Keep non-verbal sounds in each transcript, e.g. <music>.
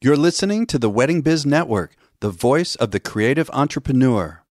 You're listening to the Wedding Biz Network, the voice of the creative entrepreneur.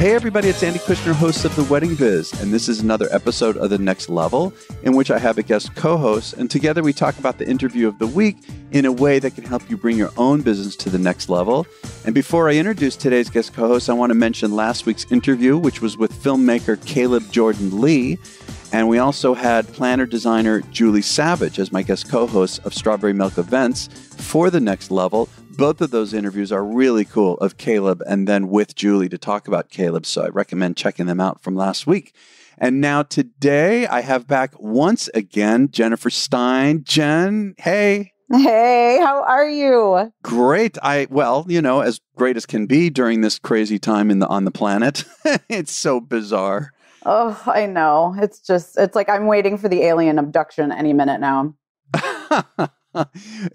Hey, everybody, it's Andy Kushner, host of The Wedding Biz, and this is another episode of The Next Level in which I have a guest co host, and together we talk about the interview of the week in a way that can help you bring your own business to the next level. And before I introduce today's guest co host, I want to mention last week's interview, which was with filmmaker Caleb Jordan Lee. And we also had planner designer Julie Savage as my guest co host of Strawberry Milk Events for the next level. Both of those interviews are really cool of Caleb and then with Julie to talk about Caleb. So I recommend checking them out from last week. And now today I have back once again Jennifer Stein. Jen, hey. Hey, how are you? Great. I well, you know, as great as can be during this crazy time in the on the planet. <laughs> it's so bizarre. Oh, I know. It's just, it's like I'm waiting for the alien abduction any minute now. <laughs>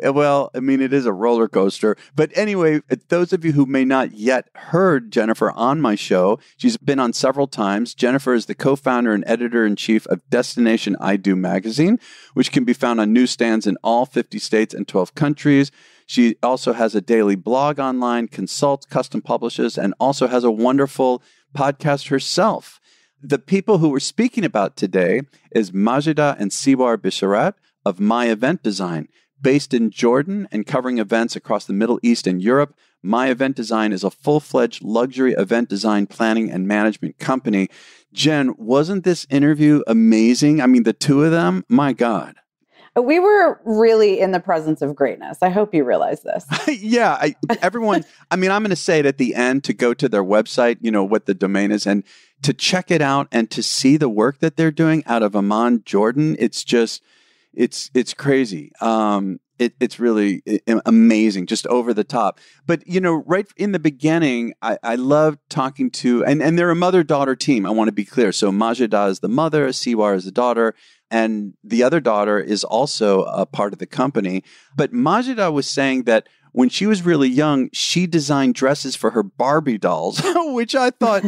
well, I mean, it is a roller coaster. But anyway, uh, those of you who may not yet heard Jennifer on my show, she's been on several times. Jennifer is the co founder and editor in chief of Destination I Do magazine, which can be found on newsstands in all 50 states and 12 countries. She also has a daily blog online, consults, custom publishes, and also has a wonderful podcast herself. The people who we're speaking about today is Majida and Siwar Bisharat of My Event Design. Based in Jordan and covering events across the Middle East and Europe, My Event Design is a full fledged luxury event design planning and management company. Jen, wasn't this interview amazing? I mean, the two of them, my God. We were really in the presence of greatness. I hope you realize this. <laughs> yeah. I, everyone, <laughs> I mean, I'm going to say it at the end to go to their website, you know, what the domain is, and to check it out and to see the work that they're doing out of Amman, Jordan. It's just, it's, it's crazy. Um, it, it's really amazing, just over the top. But you know, right in the beginning, I, I love talking to and and they're a mother daughter team. I want to be clear. So Majida is the mother, Siwar is the daughter, and the other daughter is also a part of the company. But Majida was saying that when she was really young, she designed dresses for her Barbie dolls, <laughs> which I thought,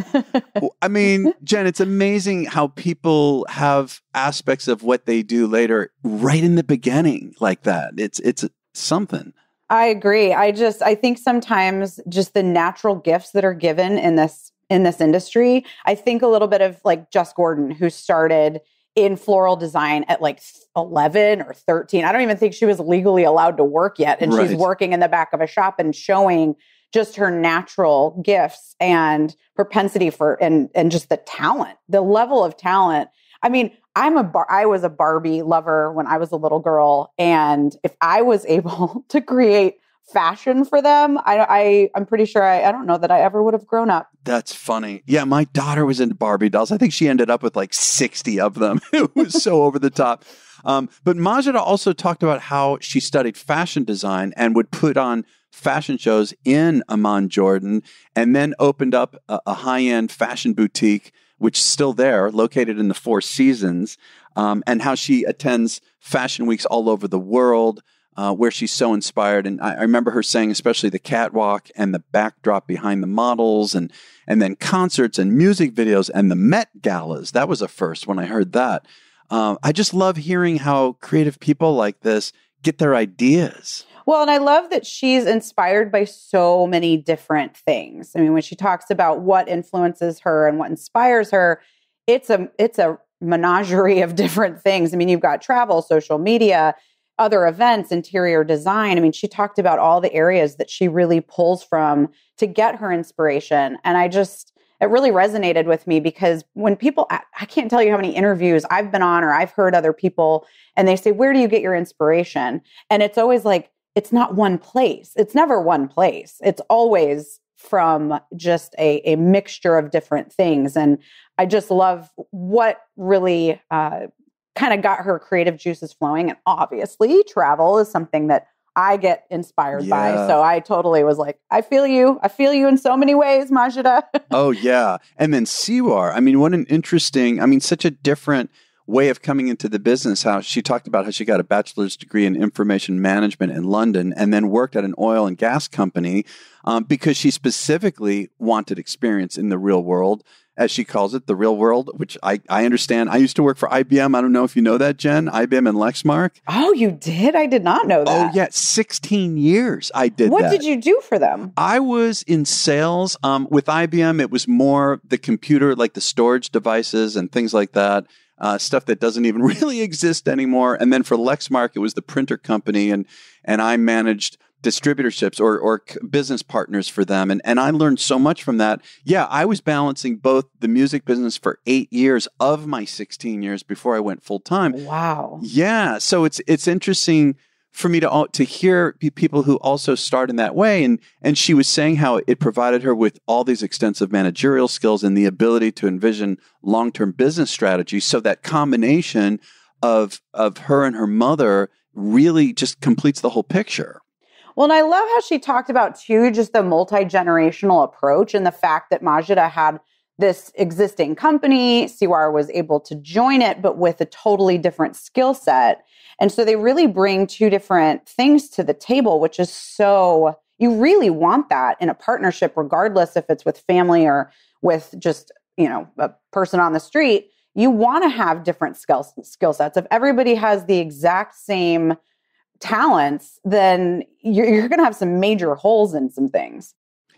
<laughs> I mean, Jen, it's amazing how people have aspects of what they do later right in the beginning like that. It's, it's something. I agree. I just, I think sometimes just the natural gifts that are given in this in this industry. I think a little bit of like Just Gordon, who started in floral design at like 11 or 13. I don't even think she was legally allowed to work yet. And right. she's working in the back of a shop and showing just her natural gifts and propensity for and and just the talent, the level of talent. I mean, I'm a bar- I was a Barbie lover when I was a little girl and if I was <laughs> able to create fashion for them. I, I I'm pretty sure I, I don't know that I ever would have grown up. That's funny. Yeah, my daughter was into Barbie dolls. I think she ended up with like 60 of them. <laughs> it was so over the top. Um, but Majida also talked about how she studied fashion design and would put on fashion shows in Amman, Jordan, and then opened up a, a high end fashion boutique, which is still there, located in the Four Seasons, um, and how she attends fashion weeks all over the world uh, where she's so inspired. And I, I, remember her saying, especially the catwalk and the backdrop behind the models, and and then concerts and music videos and the Met galas. That was a first when I heard that. Uh, I just love hearing how creative people like this get their ideas. Well, and I love that she's inspired by so many different things. I mean, when she talks about what influences her and what inspires her, it's a it's a menagerie of <laughs> different things. I mean, you've got travel, social media, other events, interior design. I mean, she talked about all the areas that she really pulls from to get her inspiration. And I just, it really resonated with me because when people, I, can't tell you how many interviews I've been on or I've heard other people, and they say, Where do you get your inspiration? And it's always like, it's not one place. It's never one place. It's always from just a, a mixture of different things. And I just love what really uh, kind of got her creative juices flowing. And obviously, travel is something that I get inspired yeah. by. So I totally was like, I feel you. I feel you in so many ways, Majida. <laughs> oh, yeah. And then Siwar. I mean, what an interesting, I mean, such a different way of coming into the business, how she talked about how she got a bachelor's degree in information management in London and then worked at an oil and gas company um, because she specifically wanted experience in the real world, as she calls it, the real world, which I, I understand. I used to work for IBM. I don't know if you know that, Jen, IBM and Lexmark. Oh, you did? I did not know oh, that. Oh, yeah. 16 years I did What that. did you do for them? I was in sales. Um, with IBM, it was more the computer, like the storage devices and things like that uh, stuff that doesn't even <laughs> really exist anymore. And then for Lexmark, it was the printer company, and and I managed distributorships or, or business partners for them. And, and I learned so much from that. Yeah, I was balancing both the music business for eight years of my 16 years before I went full time. Wow. Yeah. So it's, it's interesting for me to to hear people who also start in that way and and she was saying how it provided her with all these extensive managerial skills and the ability to envision long-term business strategies so that combination of of her and her mother really just completes the whole picture well, and I love how she talked about too just the multi generational approach and the fact that Majida had this existing company. CWire was able to join it, but with a totally different skill set. And so they really bring two different things to the table, which is so, you really want that in a partnership, regardless if it's with family or with just, you know, a person on the street. You want to have different skill, skill sets. If everybody has the exact same talents, then you're, you're going to have some major holes in some things.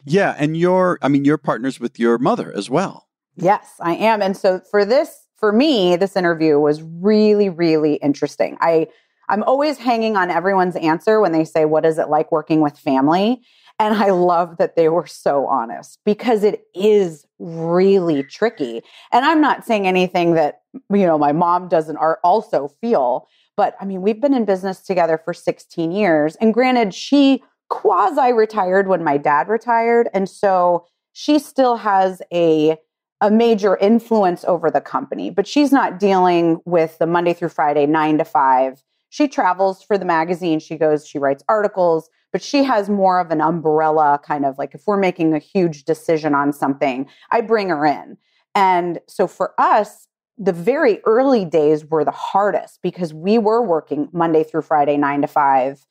Yeah, and you're I mean you're partners with your mother as well. Yes, I am. And so for this for me, this interview was really really interesting. I I'm always hanging on everyone's answer when they say what is it like working with family? And I love that they were so honest because it is really tricky. And I'm not saying anything that, you know, my mom doesn't also feel, but I mean, we've been in business together for 16 years. And granted, she quasi retired when my dad retired. And so she still has a a major influence over the company, but she's not dealing with the Monday through Friday, nine to five. She travels for the magazine. She goes, she writes articles, but she has more of an umbrella kind of like if we're making a huge decision on something, I bring her in. And so for us, the very early days were the hardest because we were working Monday through Friday, nine to five.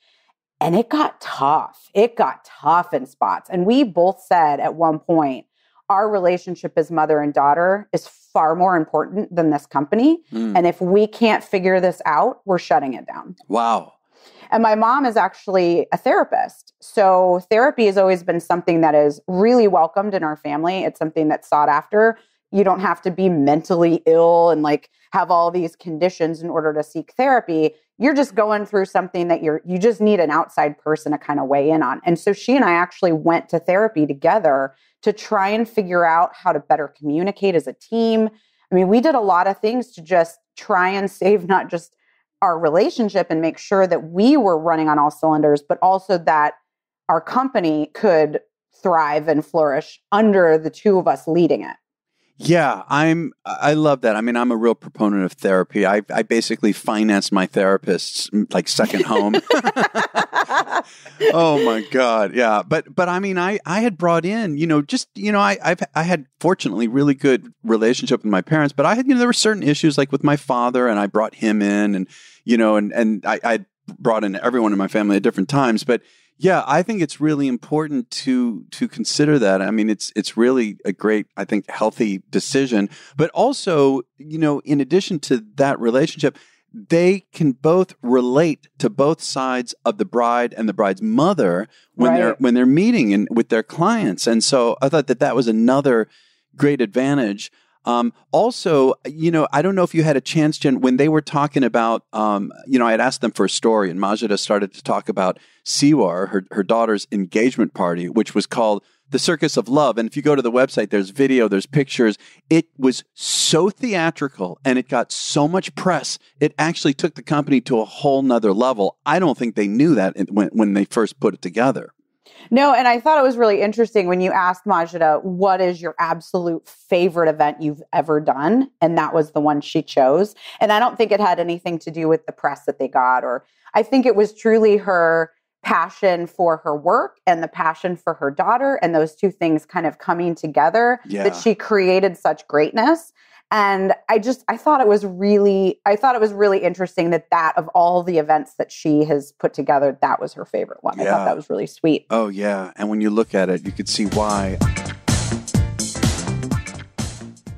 And it got tough. It got tough in spots. And we both said at one point, our relationship as mother and daughter is far more important than this company. Mm. And if we can't figure this out, we're shutting it down. Wow. And my mom is actually a therapist. So therapy has always been something that is really welcomed in our family. It's something that's sought after you don't have to be mentally ill and like have all these conditions in order to seek therapy you're just going through something that you're you just need an outside person to kind of weigh in on and so she and i actually went to therapy together to try and figure out how to better communicate as a team i mean we did a lot of things to just try and save not just our relationship and make sure that we were running on all cylinders but also that our company could thrive and flourish under the two of us leading it yeah, I'm. I love that. I mean, I'm a real proponent of therapy. I, I basically finance my therapists mm, like second home. oh my god, yeah. But but I mean, I I had brought in, you know, just you know, I I've, I had fortunately really good relationship with my parents, but I had you know there were certain issues like with my father, and I brought him in, and you know, and and I I brought in everyone in my family at different times, but yeah, I think it's really important to to consider that. I mean, it's it's really a great, I think, healthy decision. But also, you know, in addition to that relationship, they can both relate to both sides of the bride and the bride's mother when right. they're when they're meeting and with their clients. And so I thought that that was another great advantage um, also, you know, I don't know if you had a chance, Jen, when they were talking about, um, you know, I had asked them for a story, and Majida started to talk about Siwar, her, her daughter's engagement party, which was called the circus of love and if you go to the website there's video there's pictures it was so theatrical and it got so much press it actually took the company to a whole nother level i don't think they knew that when, when they first put it together no, and I thought it was really interesting when you asked Majida, what is your absolute favorite event you've ever done? And that was the one she chose. And I don't think it had anything to do with the press that they got, or I think it was truly her passion for her work and the passion for her daughter, and those two things kind of coming together yeah. that she created such greatness. And I just I thought it was really I thought it was really interesting that that of all the events that she has put together, that was her favorite one. Yeah. I thought that was really sweet. Oh yeah, and when you look at it, you could see why.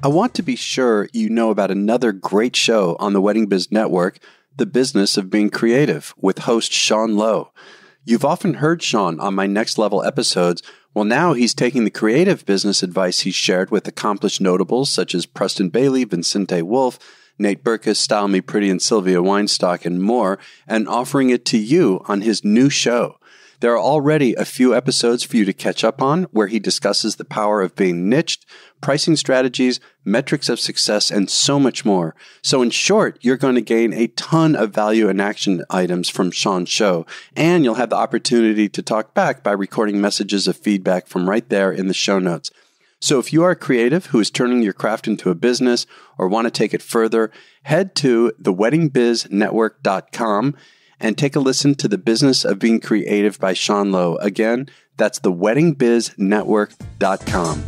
I want to be sure you know about another great show on the Wedding Biz Network, The Business of Being Creative, with host Sean Lowe. You've often heard Sean on my next level episodes well, now he's taking the creative business advice he's shared with accomplished notables such as Preston Bailey, Vincente Woolf, Nate Berkus, Style Me Pretty, and Sylvia Weinstock, and more, and offering it to you on his new show. There are already a few episodes for you to catch up on where he discusses the power of being niched, pricing strategies, metrics of success, and so much more. So, in short, you're going to gain a ton of value and action items from Sean's show, and you'll have the opportunity to talk back by recording messages of feedback from right there in the show notes. So, if you are a creative who is turning your craft into a business or want to take it further, head to theweddingbiznetwork.com and take a listen to The Business of Being Creative by Sean Lowe. Again, that's the weddingbiznetwork.com.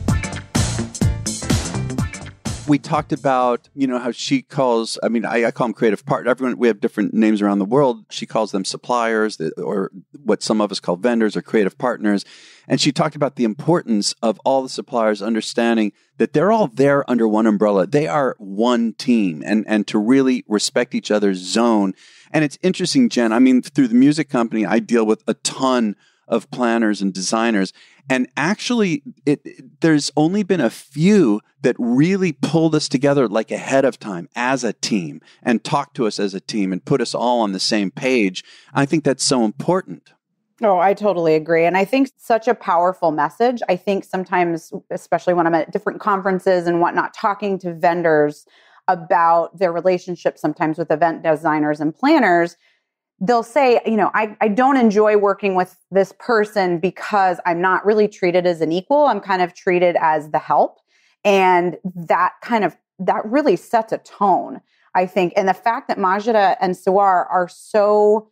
We talked about, you know, how she calls, I mean, I, I call them creative partner. Everyone, we have different names around the world. She calls them suppliers or what some of us call vendors or creative partners. And she talked about the importance of all the suppliers understanding that they're all there under one umbrella. They are one team and, and to really respect each other's zone and it's interesting, Jen. I mean, through the music company, I deal with a ton of planners and designers. And actually, it, it, there's only been a few that really pulled us together like ahead of time as a team and talked to us as a team and put us all on the same page. I think that's so important. Oh, I totally agree. And I think such a powerful message. I think sometimes, especially when I'm at different conferences and whatnot, talking to vendors about their relationship sometimes with event designers and planners they'll say, you know, I, I don't enjoy working with this person because I'm not really treated as an equal. I'm kind of treated as the help. And that kind of that really sets a tone, I think. And the fact that Majida and Sawar are so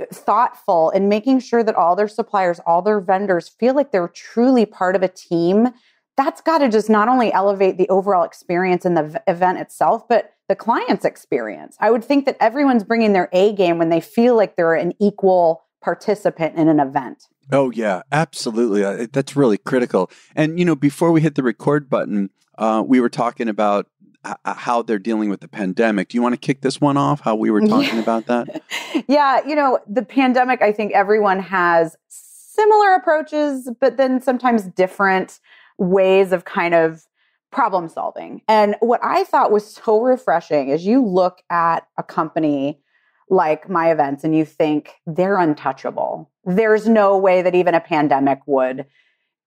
uh, thoughtful in making sure that all their suppliers, all their vendors feel like they're truly part of a team that's got to just not only elevate the overall experience and the v- event itself, but the client's experience. I would think that everyone's bringing their A game when they feel like they're an equal participant in an event. Oh, yeah, absolutely. That's really critical. And, you know, before we hit the record button, uh, we were talking about h- how they're dealing with the pandemic. Do you want to kick this one off? How we were talking yeah. about that? <laughs> yeah, you know, the pandemic, I think everyone has similar approaches, but then sometimes different ways of kind of problem solving. And what I thought was so refreshing is you look at a company like my events and you think they're untouchable. There's no way that even a pandemic would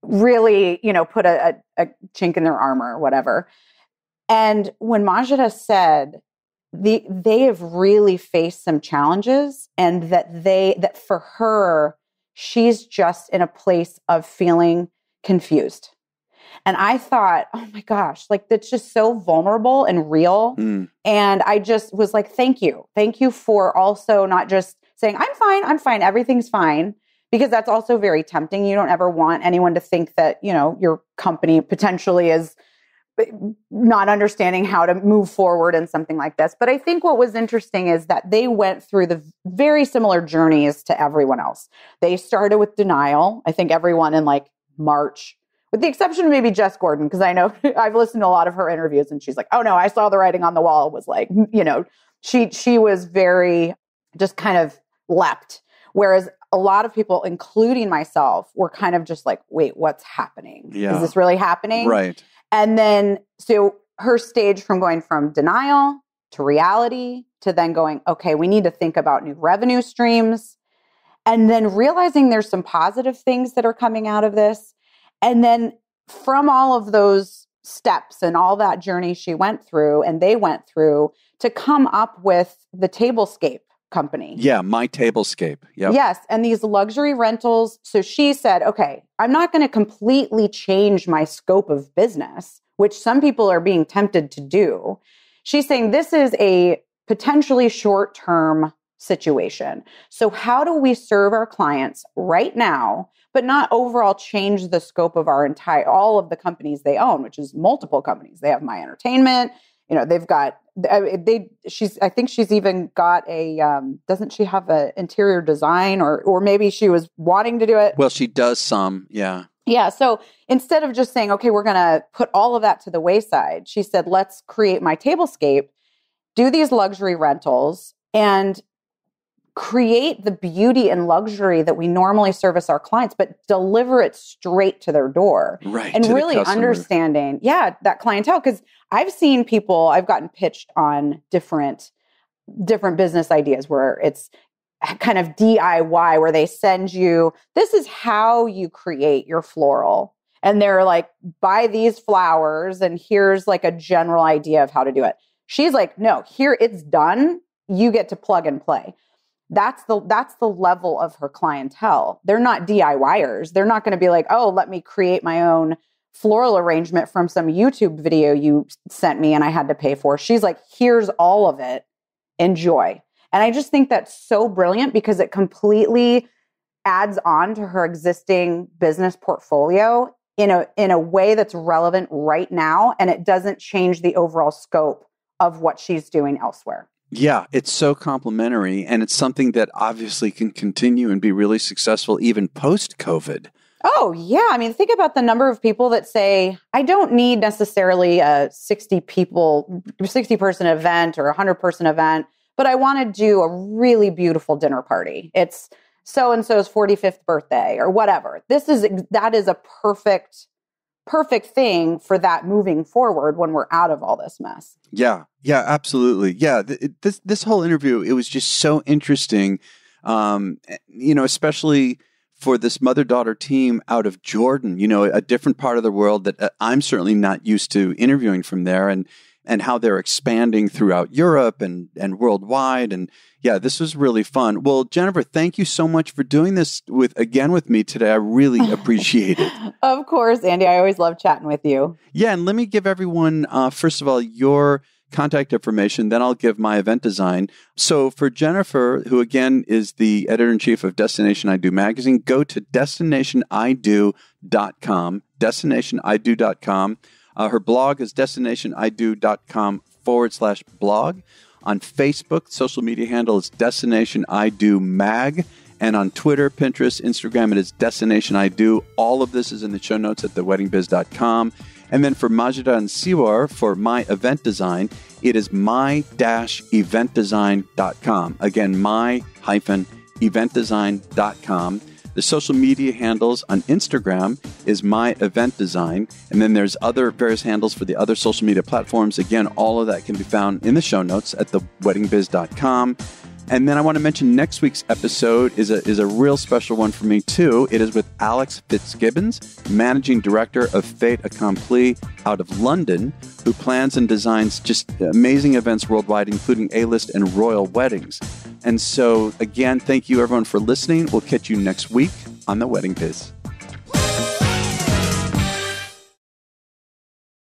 really, you know, put a, a, a chink in their armor or whatever. And when Majida said the, they have really faced some challenges and that they, that for her, she's just in a place of feeling confused and I thought, oh my gosh, like that's just so vulnerable and real. Mm. And I just was like, thank you. Thank you for also not just saying, I'm fine, I'm fine, everything's fine. Because that's also very tempting. You don't ever want anyone to think that, you know, your company potentially is eh, not understanding how to move forward in something like this. But I think what was interesting is that they went through the very similar journeys to everyone else. They started with denial. I think everyone in like March with the exception of maybe Jess Gordon, because I know <laughs> I've listened to a lot of her interviews and she's like, oh no, I saw the writing on the wall was like, you know, she she was very just kind of leapt. Whereas a lot of people, including myself, were kind of just like, wait, what's happening? Yeah. Is this really happening? Right. And then so her stage from going from denial to reality to then going, okay, we need to think about new revenue streams. And then realizing there's some positive things that are coming out of this and then from all of those steps and all that journey she went through and they went through to come up with the tablescape company. Yeah, my tablescape. Yeah. Yes, and these luxury rentals. So she said, "Okay, I'm not going to completely change my scope of business, which some people are being tempted to do." She's saying this is a potentially short-term situation. So how do we serve our clients right now but not overall change the scope of our entire all of the companies they own, which is multiple companies. They have My Entertainment. You know, they've got they. She's. I think she's even got a. Um, doesn't she have an interior design or or maybe she was wanting to do it? Well, she does some. Yeah. Yeah. So instead of just saying, okay, we're going to put all of that to the wayside, she said, let's create my tablescape, do these luxury rentals, and create the beauty and luxury that we normally service our clients, but deliver it straight to their door. Right. And really understanding, yeah, that clientele. Because I've seen people, I've gotten pitched on different different business ideas where it's kind of DIY where they send you this is how you create your floral and they're like buy these flowers and here's like a general idea of how to do it. She's like no, here it's done. You get to plug and play that's the that's the level of her clientele. They're not DIYers. They're not going to be like, "Oh, let me create my own floral arrangement from some YouTube video you sent me and I had to pay for." She's like, "Here's all of it. Enjoy." And I just think that's so brilliant because it completely adds on to her existing business portfolio in a in a way that's relevant right now and it doesn't change the overall scope of what she's doing elsewhere. Yeah, it's so complementary, and it's something that obviously can continue and be really successful even post COVID. Oh, yeah. I mean, think about the number of people that say, I don't need necessarily a 60 people, 60 person event or a 100 person event, but I want to do a really beautiful dinner party. It's so and so's 45th birthday or whatever. This is that is a perfect perfect thing for that moving forward when we're out of all this mess. Yeah. Yeah, absolutely. Yeah, th- this this whole interview it was just so interesting um, eh, you know, especially for this mother daughter team out of Jordan, you know, a different part of the world that uh, I'm certainly not used to interviewing from there. And and how they're expanding throughout Europe and, and worldwide. And yeah, this was really fun. Well, Jennifer, thank you so much for doing this with again with me today. I really <laughs> appreciate it. of course, Andy. I always love chatting with you. Yeah, and let me give everyone, uh, first of all, your contact information, then I'll give my event design. So for Jennifer, who again is the editor in chief of Destination I Do magazine, go to destinationido.com, destinationido.com. Uh, her blog is destinationido.com forward slash blog. On Facebook, social media handle is Destination I Do Mag. And on Twitter, Pinterest, Instagram, it is Destination I Do. All of this is in the show notes at theweddingbiz.com. And then for Majida and Siwar for my event design, it is my-eventdesign.com. Again, my-eventdesign.com. The social media handles on Instagram is my event design. And then there's other various handles for the other social media platforms. Again, all of that can be found in the show notes at theweddingbiz.com. And then I want to mention next week's episode is a, is a real special one for me, too. It is with Alex Fitzgibbons, Managing Director of Fate Accompli out of London, who plans and designs just amazing events worldwide, including A list and royal weddings. And so, again, thank you everyone for listening. We'll catch you next week on The Wedding Biz.